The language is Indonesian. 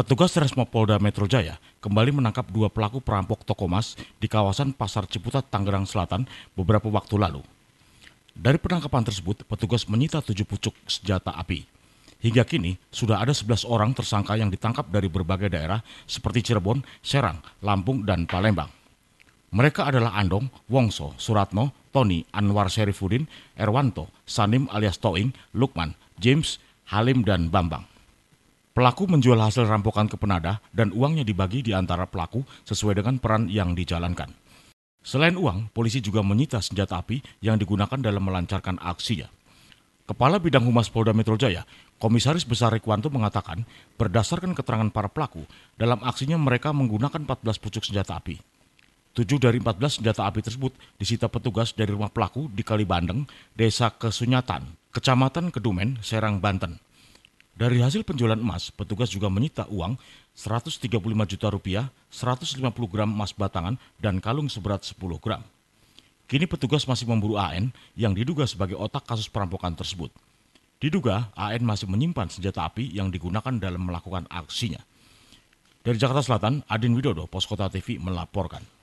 Petugas Resmo Polda Metro Jaya kembali menangkap dua pelaku perampok toko emas di kawasan Pasar Ciputat, Tangerang Selatan beberapa waktu lalu. Dari penangkapan tersebut, petugas menyita tujuh pucuk senjata api. Hingga kini, sudah ada 11 orang tersangka yang ditangkap dari berbagai daerah seperti Cirebon, Serang, Lampung, dan Palembang. Mereka adalah Andong, Wongso, Suratno, Tony, Anwar Serifudin, Erwanto, Sanim alias Toing, Lukman, James, Halim, dan Bambang. Pelaku menjual hasil rampokan ke penadah dan uangnya dibagi di antara pelaku sesuai dengan peran yang dijalankan. Selain uang, polisi juga menyita senjata api yang digunakan dalam melancarkan aksinya. Kepala Bidang Humas Polda Metro Jaya, Komisaris Besar Rekwanto mengatakan, berdasarkan keterangan para pelaku, dalam aksinya mereka menggunakan 14 pucuk senjata api. 7 dari 14 senjata api tersebut disita petugas dari rumah pelaku di Kalibandeng, Desa Kesunyatan, Kecamatan Kedumen, Serang, Banten. Dari hasil penjualan emas, petugas juga menyita uang 135 juta rupiah, 150 gram emas batangan, dan kalung seberat 10 gram. Kini petugas masih memburu AN yang diduga sebagai otak kasus perampokan tersebut. Diduga AN masih menyimpan senjata api yang digunakan dalam melakukan aksinya. Dari Jakarta Selatan, Adin Widodo, Poskota TV melaporkan.